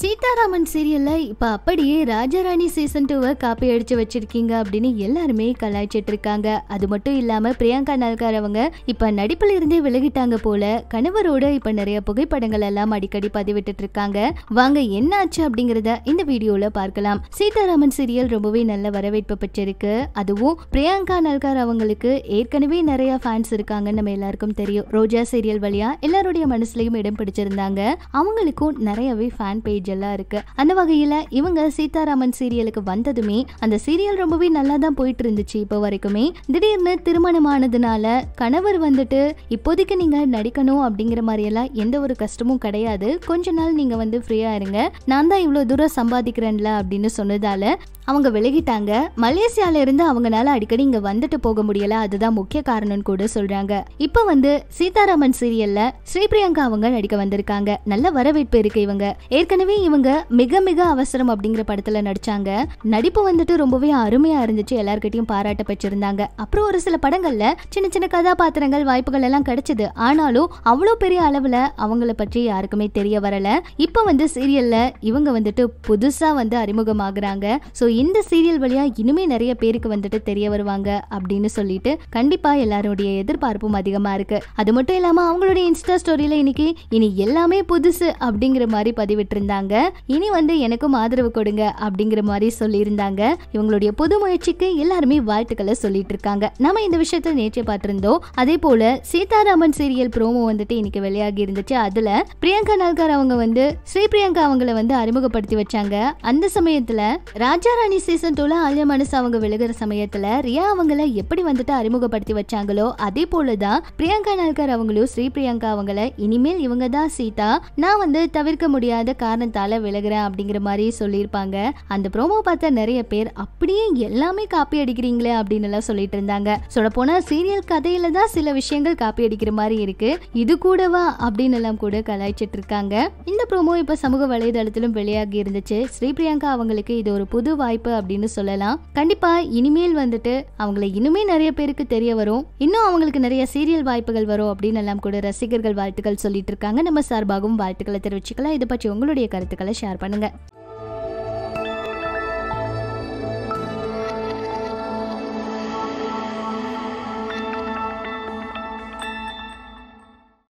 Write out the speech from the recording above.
சீதாராமன் சீரியல்ல இப்ப அப்படியே ராஜாராணி சீசன் டூவை காப்பி அடிச்சு வச்சிருக்கீங்க அப்படின்னு எல்லாருமே கலாய்ச்சிட்டு இருக்காங்க அது மட்டும் இல்லாம பிரியங்கா நல்கார் அவங்க இப்ப நடிப்புல இருந்தே விலகிட்டாங்க போல கணவரோட இப்ப நிறைய புகைப்படங்கள் எல்லாம் அடிக்கடி பதிவிட்டு இருக்காங்க வாங்க என்ன ஆச்சு அப்படிங்கறத இந்த வீடியோல பார்க்கலாம் சீதாராமன் சீரியல் ரொம்பவே நல்ல வரவேற்பு பெற்றிருக்கு அதுவும் பிரியங்கா நல்கார் அவங்களுக்கு ஏற்கனவே நிறைய ஃபேன்ஸ் இருக்காங்கன்னு நம்ம எல்லாருக்கும் தெரியும் ரோஜா சீரியல் வழியா எல்லாருடைய மனசுலயும் இடம் பிடிச்சிருந்தாங்க அவங்களுக்கும் நிறையவே ஃபேன் பேஜ் மெசேஜ் இருக்கு அந்த வகையில இவங்க சீதாராமன் சீரியலுக்கு வந்ததுமே அந்த சீரியல் ரொம்பவே நல்லா தான் போயிட்டு இருந்துச்சு இப்போ வரைக்குமே திடீர்னு திருமணமானதுனால கணவர் வந்துட்டு இப்போதைக்கு நீங்க நடிக்கணும் அப்படிங்கிற மாதிரி எல்லாம் எந்த ஒரு கஷ்டமும் கிடையாது கொஞ்ச நாள் நீங்க வந்து ஃப்ரீயா இருங்க நான் தான் இவ்வளவு தூரம் சம்பாதிக்கிறேன்ல அப்படின்னு சொன்னதால அவங்க விலகிட்டாங்க மலேசியால இருந்து அவங்களால அடிக்கடி இங்க வந்துட்டு போக முடியல அதுதான் முக்கிய காரணம்னு கூட சொல்றாங்க இப்ப வந்து சீதாராமன் சீரியல்ல ஸ்ரீ பிரியங்கா அவங்க நடிக்க வந்திருக்காங்க நல்ல வரவேற்பு இருக்கு இவங்க ஏற்கனவே இவங்க மிக மிக அவசரம் அப்படிங்கிற படத்துல நடிச்சாங்க நடிப்பு வந்துட்டு ரொம்பவே அருமையா இருந்துச்சு எல்லார்கிட்டையும் பாராட்ட பெற்றிருந்தாங்க அப்புறம் ஒரு சில படங்கள்ல சின்ன சின்ன கதாபாத்திரங்கள் வாய்ப்புகள் எல்லாம் கிடைச்சது ஆனாலும் அவ்வளோ பெரிய அளவுல அவங்கள பற்றி யாருக்குமே தெரிய வரல இப்போ வந்து சீரியல்ல இவங்க வந்துட்டு புதுசா வந்து அறிமுகமாகறாங்க ஸோ இந்த சீரியல் வழியா இனிமே நிறைய பேருக்கு வந்துட்டு தெரிய வருவாங்க அப்படின்னு சொல்லிட்டு கண்டிப்பா எல்லாருடைய எதிர்பார்ப்பும் அதிகமா இருக்கு அது மட்டும் இல்லாம அவங்களுடைய இன்ஸ்டா ஸ்டோரியில இன்னைக்கு இனி எல்லாமே புதுசு அப்படிங்கிற மாதிரி பதிவிட்டிருந்தாங்க இருந்தாங்க இனி வந்து எனக்கும் ஆதரவு கொடுங்க அப்படிங்கிற மாதிரி இருந்தாங்க இவங்களுடைய புது முயற்சிக்கு எல்லாருமே வாழ்த்துக்களை சொல்லிட்டு இருக்காங்க நம்ம இந்த விஷயத்த நேற்று பார்த்திருந்தோம் அதே போல சீதாராமன் சீரியல் ப்ரோமோ வந்துட்டு இன்னைக்கு வெளியாகி இருந்துச்சு அதுல பிரியங்கா நல்கார் அவங்க வந்து ஸ்ரீ பிரியங்கா அவங்கள வந்து அறிமுகப்படுத்தி வச்சாங்க அந்த சமயத்துல ராஜா ராணி சீசன் டூல ஆல்யா மனுஷ அவங்க விழுகிற சமயத்துல ரியா அவங்கள எப்படி வந்துட்டு அறிமுகப்படுத்தி வச்சாங்களோ அதே போலதான் பிரியங்கா நல்கார் அவங்களும் ஸ்ரீ பிரியங்கா அவங்கள இனிமேல் இவங்க தான் சீதா நான் வந்து தவிர்க்க முடியாத காரணம் அவன் தலை விலகிறேன் அப்படிங்கிற மாதிரி சொல்லியிருப்பாங்க அந்த ப்ரோமோ பார்த்த நிறைய பேர் அப்படியே எல்லாமே காப்பி அடிக்கிறீங்களே அப்படின்னு எல்லாம் சொல்லிட்டு இருந்தாங்க சொல்ல போனா சீரியல் கதையில தான் சில விஷயங்கள் காப்பி அடிக்கிற மாதிரி இருக்கு இது கூடவா அப்படின்னு எல்லாம் கூட கலாய்ச்சிட்டு இருக்காங்க இந்த ப்ரோமோ இப்ப சமூக வலைதளத்திலும் வெளியாகி இருந்துச்சு ஸ்ரீ பிரியங்கா அவங்களுக்கு இது ஒரு புது வாய்ப்பு அப்படின்னு சொல்லலாம் கண்டிப்பா இனிமேல் வந்துட்டு அவங்களை இன்னுமே நிறைய பேருக்கு தெரிய வரும் இன்னும் அவங்களுக்கு நிறைய சீரியல் வாய்ப்புகள் வரும் அப்படின்னு எல்லாம் கூட ரசிகர்கள் வாழ்த்துக்கள் சொல்லிட்டு இருக்காங்க நம்ம சார்பாகவும் வாழ்த்துக்களை தெரிவிச்சுக்கலாம் இதை பற்றி உங்களுடைய கருத்துக்களை ஷேர் பண்ணுங்கள்